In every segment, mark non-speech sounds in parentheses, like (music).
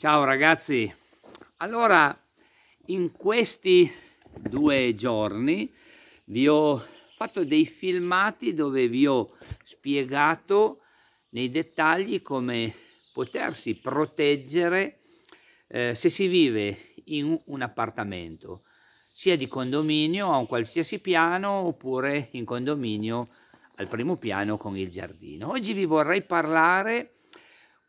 Ciao ragazzi, allora in questi due giorni vi ho fatto dei filmati dove vi ho spiegato nei dettagli come potersi proteggere eh, se si vive in un appartamento, sia di condominio a un qualsiasi piano oppure in condominio al primo piano con il giardino. Oggi vi vorrei parlare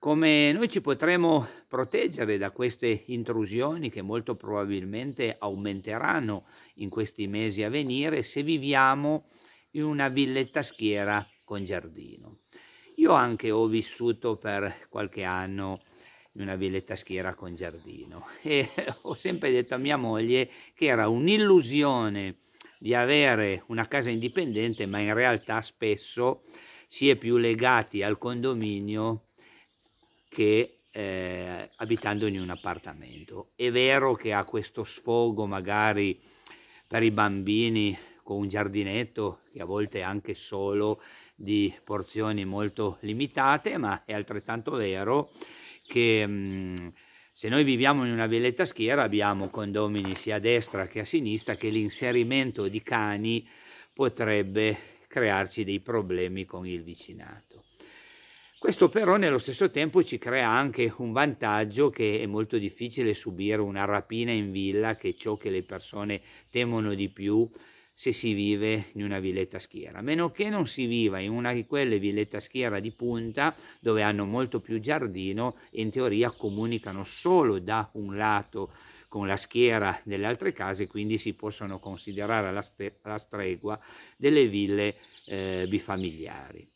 come noi ci potremo proteggere da queste intrusioni che molto probabilmente aumenteranno in questi mesi a venire se viviamo in una villetta schiera con giardino. Io anche ho vissuto per qualche anno in una villetta schiera con giardino e (laughs) ho sempre detto a mia moglie che era un'illusione di avere una casa indipendente ma in realtà spesso si è più legati al condominio che eh, abitando in un appartamento. È vero che ha questo sfogo magari per i bambini con un giardinetto che a volte è anche solo di porzioni molto limitate, ma è altrettanto vero che mh, mm, se noi viviamo in una villetta schiera abbiamo condomini sia a destra che a sinistra che l'inserimento di cani potrebbe crearci dei problemi con il vicinato. Questo però nello stesso tempo ci crea anche un vantaggio che è molto difficile subire una rapina in villa, che è ciò che le persone temono di più se si vive in una villetta schiera, a meno che non si viva in una di quelle villette schiera di punta dove hanno molto più giardino e in teoria comunicano solo da un lato con la schiera delle altre case, quindi si possono considerare alla, stregua delle ville eh, bifamiliari.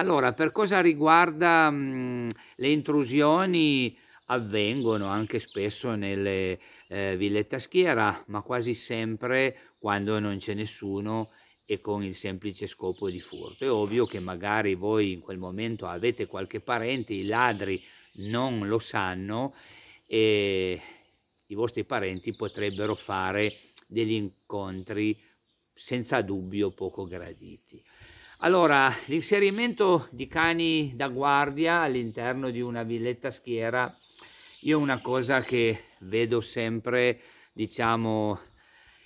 Allora, per cosa riguarda mh, mhmm, le intrusioni, avvengono anche spesso nelle eh, villette a schiera, ma quasi sempre quando non c'è nessuno e con il semplice scopo di furto. È ovvio che magari voi in quel momento avete qualche parente, i ladri non lo sanno e i vostri parenti potrebbero fare degli incontri senza dubbio poco graditi. Allora, l'inserimento di cani da guardia all'interno di una villetta schiera, io una cosa che vedo sempre, diciamo,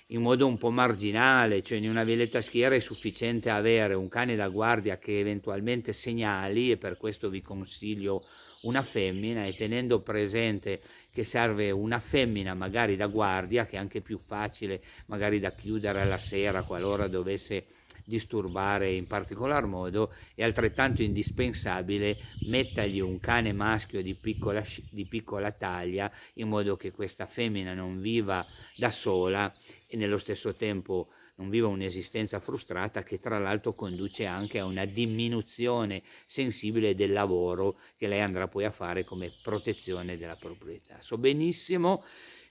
in modo un po' marginale, cioè in una villetta schiera è sufficiente avere un cane da guardia che eventualmente segnali e per questo vi consiglio una femmina e tenendo presente che serve una femmina magari da guardia che è anche più facile magari da chiudere alla sera qualora dovesse disturbare in particolar modo è altrettanto indispensabile mettergli un cane maschio di piccola, di piccola taglia in modo che questa femmina non viva da sola e nello stesso tempo non viva un'esistenza frustrata che tra l'altro conduce anche a una diminuzione sensibile del lavoro che lei andrà poi a fare come protezione della proprietà. So benissimo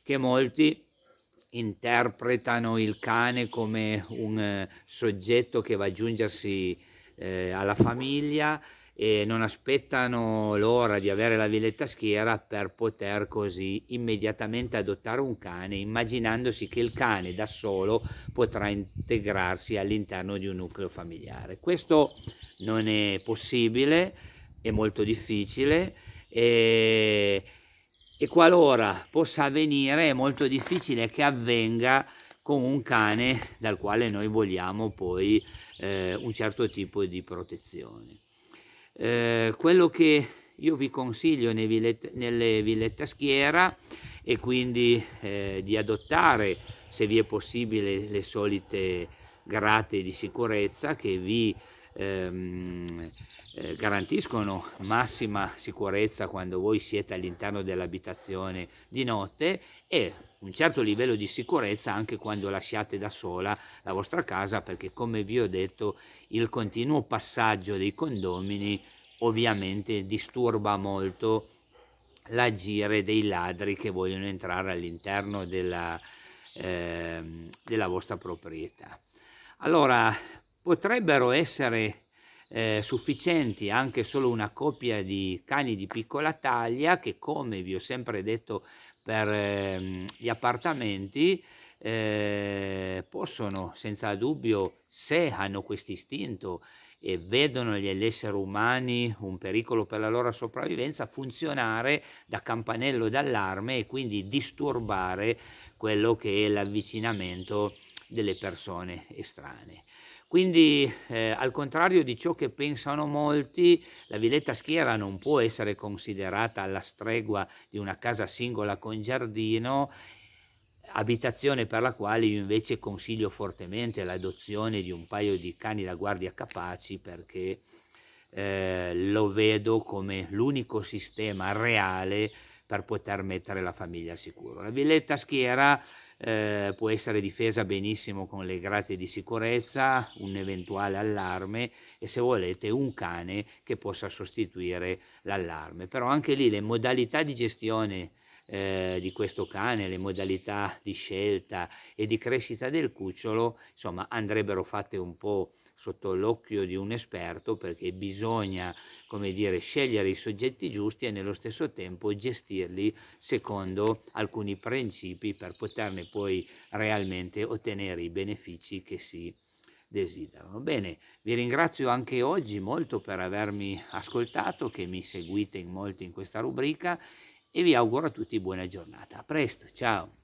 che molti interpretano il cane come un eh, soggetto che va a giungersi eh, alla famiglia e non aspettano l'ora di avere la villetta schiera per poter così immediatamente adottare un cane, immaginandosi che il cane da solo potrà integrarsi all'interno di un nucleo familiare. Questo non è possibile, è molto difficile e e qualora possa avvenire è molto difficile che avvenga con un cane dal quale noi vogliamo poi eh, un certo tipo di protezione. Eh, quello che io vi consiglio villette, nelle villette a schiera è quindi eh, di adottare, se vi è possibile, le solite grate di sicurezza che vi ehm, eh, garantiscono massima sicurezza quando voi siete all'interno dell'abitazione di notte e un certo livello di sicurezza anche quando lasciate da sola la vostra casa perché come vi ho detto il continuo passaggio dei condomini ovviamente disturba molto l'agire dei ladri che vogliono entrare all'interno della, eh, della vostra proprietà. Allora, potrebbero essere eh, sufficienti anche solo una coppia di cani di piccola taglia che come vi ho sempre detto per eh, gli appartamenti eh, possono senza dubbio se hanno questo istinto e vedono gli esseri umani un pericolo per la loro sopravvivenza funzionare da campanello d'allarme e quindi disturbare quello che è l'avvicinamento delle persone estranee. Quindi, eh, al contrario di ciò che pensano molti, la villetta schiera non può essere considerata alla stregua di una casa singola con giardino, abitazione per la quale io invece consiglio fortemente l'adozione di un paio di cani da guardia capaci perché eh, lo vedo come l'unico sistema reale per poter mettere la famiglia al sicuro. La villetta schiera eh, può essere difesa benissimo con le grate di sicurezza, un eventuale allarme e se volete un cane che possa sostituire l'allarme. Però anche lì le modalità di gestione eh, di questo cane, le modalità di scelta e di crescita del cucciolo, insomma, andrebbero fatte un po' sotto l'occhio di un esperto perché bisogna come dire, scegliere i soggetti giusti e nello stesso tempo gestirli secondo alcuni principi per poterne poi realmente ottenere i benefici che si desiderano. Bene, vi ringrazio anche oggi molto per avermi ascoltato, che mi seguite in molti in questa rubrica e vi auguro a tutti buona giornata. A presto, ciao!